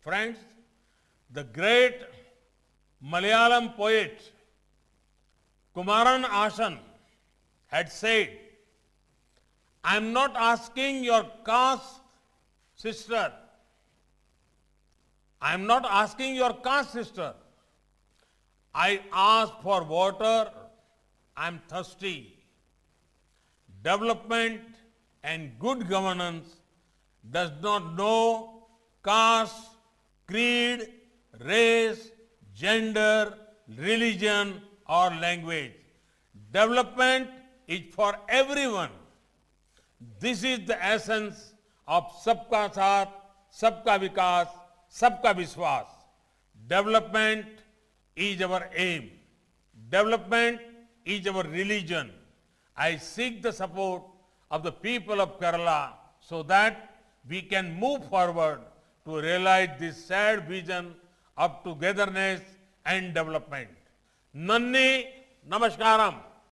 Friends, the great Malayalam poet Kumaran Asan had said, I am not asking your caste sister. I am not asking your caste sister. I ask for water. I am thirsty. Development and good governance does not know caste, creed, race, gender, religion or language. Development is for everyone. This is the essence of Sabka Saath, Sabka Vikas, Sabka Vishwas. Development is our aim. Development is our religion. I seek the support of the people of Kerala so that we can move forward to realize this shared vision of togetherness and development. Nanni Namaskaram.